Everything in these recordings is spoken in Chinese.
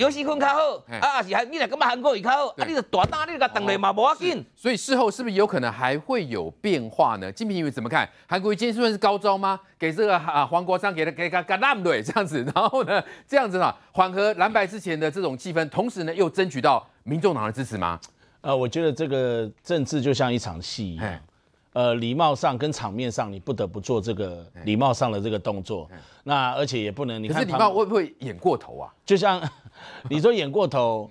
游戏功较好啊，是还你来干嘛？韩国瑜较好啊，你是大胆，你给邓来嘛，无要紧。所以事后是不是有可能还会有变化呢？金平议怎么看？韩国瑜今天算是高招吗？给这个啊黄国昌给他给给那么对这样子，然后呢，这样子呢缓和蓝白之前的这种气氛，同时呢又争取到民众党的支持吗？呃，我觉得这个政治就像一场戏一样。呃，礼貌上跟场面上，你不得不做这个礼貌上的这个动作。那而且也不能，你看，礼貌会不会演过头啊？就像 你说演过头，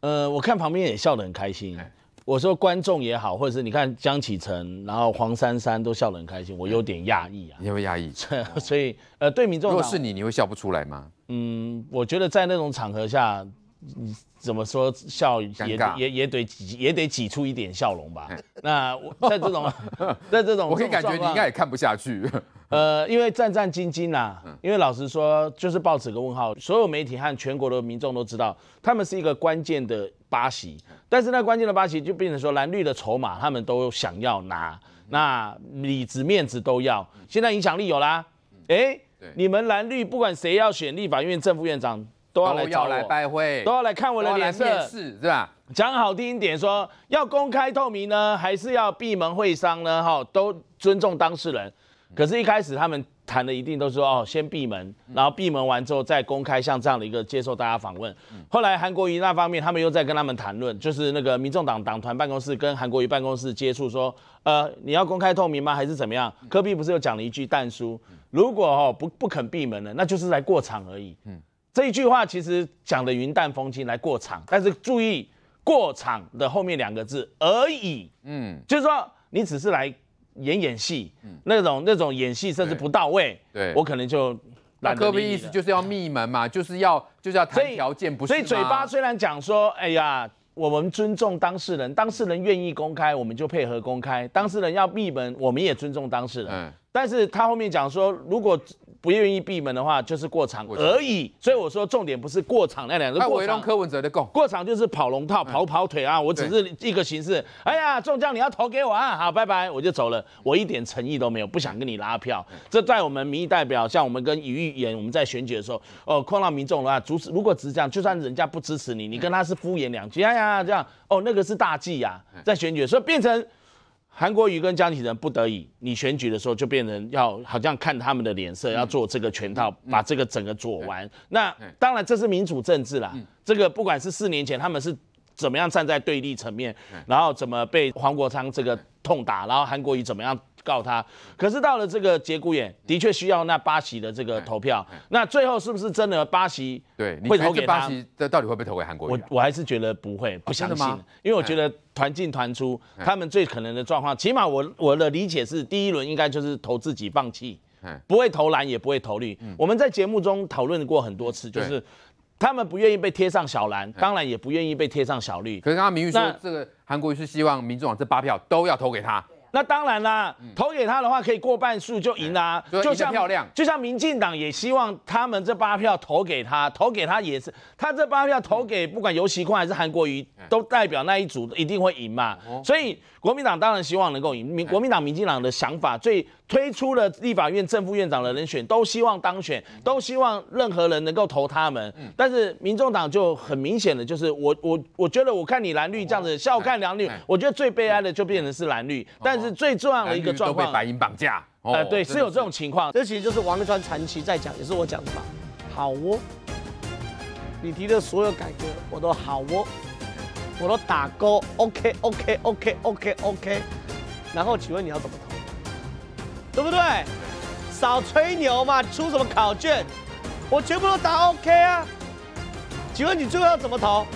呃，我看旁边也笑得很开心。我说观众也好，或者是你看江启辰，然后黄珊珊都笑得很开心，我有点讶抑啊。你会压抑，所以呃，对民众，如果是你，你会笑不出来吗？嗯，我觉得在那种场合下。你怎么说笑也也也得也得挤出一点笑容吧？那在这种 在这种，我可以感觉你应该也看不下去。呃，因为战战兢兢呐。因为老实说，就是报纸个问号，所有媒体和全国的民众都知道，他们是一个关键的八西，但是那关键的八西就变成说蓝绿的筹码，他们都想要拿，那里子面子都要。现在影响力有啦，哎，你们蓝绿不管谁要选立法院正副院长。都要来找来拜会，都要来看我的脸色，是吧？讲好听一点说，要公开透明呢，还是要闭门会商呢？哈，都尊重当事人。可是，一开始他们谈的一定都是说，哦，先闭门，然后闭门完之后再公开，像这样的一个接受大家访问。后来，韩国瑜那方面，他们又在跟他们谈论，就是那个民众党党团办公室跟韩国瑜办公室接触，说，呃，你要公开透明吗？还是怎么样？柯比不是又讲了一句但书，如果哈不不肯闭门呢，那就是在过场而已。嗯。这一句话其实讲的云淡风轻来过场，但是注意过场的后面两个字而已。嗯，就是说你只是来演演戏，那种那种演戏甚至不到位。对，我可能就那隔壁意思就是要密门嘛，就是要就是要。谈条件不是，所以嘴巴虽然讲说，哎呀，我们尊重当事人，当事人愿意公开我们就配合公开，当事人要密门我们也尊重当事人。嗯，但是他后面讲说如果。不愿意闭门的话，就是过场而已。所以我说重点不是过场那两个过场，过场就是跑龙套、跑跑腿啊。我只是一个形式。哎呀，中将你要投给我啊，好，拜拜，我就走了。我一点诚意都没有，不想跟你拉票。这在我们民意代表，像我们跟余议言，我们在选举的时候，哦，碰到民众的话，支持如果只是这样，就算人家不支持你，你跟他是敷衍两句，哎呀，这样哦，那个是大忌呀。在选举，所以变成。韩国瑜跟江启臣不得已，你选举的时候就变成要好像看他们的脸色，要做这个全套，把这个整个做完。那当然这是民主政治啦，这个不管是四年前他们是怎么样站在对立层面，然后怎么被黄国昌这个痛打，然后韩国瑜怎么样。告他，可是到了这个节骨眼，的确需要那巴西的这个投票。那最后是不是真的巴西对会投给巴西？的到底会会投给韩国？我我还是觉得不会，不相信。因为我觉得团进团出，他们最可能的状况，起码我我的理解是，第一轮应该就是投自己放弃，不会投蓝也不会投绿。我们在节目中讨论过很多次，就是他们不愿意被贴上小蓝，当然也不愿意被贴上小绿。可是刚刚明玉说，这个韩国瑜是希望民众党这八票都要投给他。那当然啦，投给他的话可以过半数就赢啦，就像就像民进党也希望他们这八票投给他，投给他也是，他这八票投给不管游其坤还是韩国瑜，都代表那一组一定会赢嘛，所以国民党当然希望能够赢，民国民党、民进党的想法最。推出了立法院正副院长的人选，都希望当选，都希望任何人能够投他们。但是民众党就很明显的就是，我我我觉得我看你蓝绿这样子，笑看两绿，我觉得最悲哀的就变成是蓝绿。但是最重要的一个状况都被白银绑架，呃对，是有这种情况。这其实就是王立川传奇在讲，也是我讲的嘛。好哦，你提的所有改革我都好哦，我都打勾，OK OK OK OK OK。然后请问你要怎么投？对不对？少吹牛嘛！出什么考卷，我全部都答 OK 啊！请问你最后要怎么投？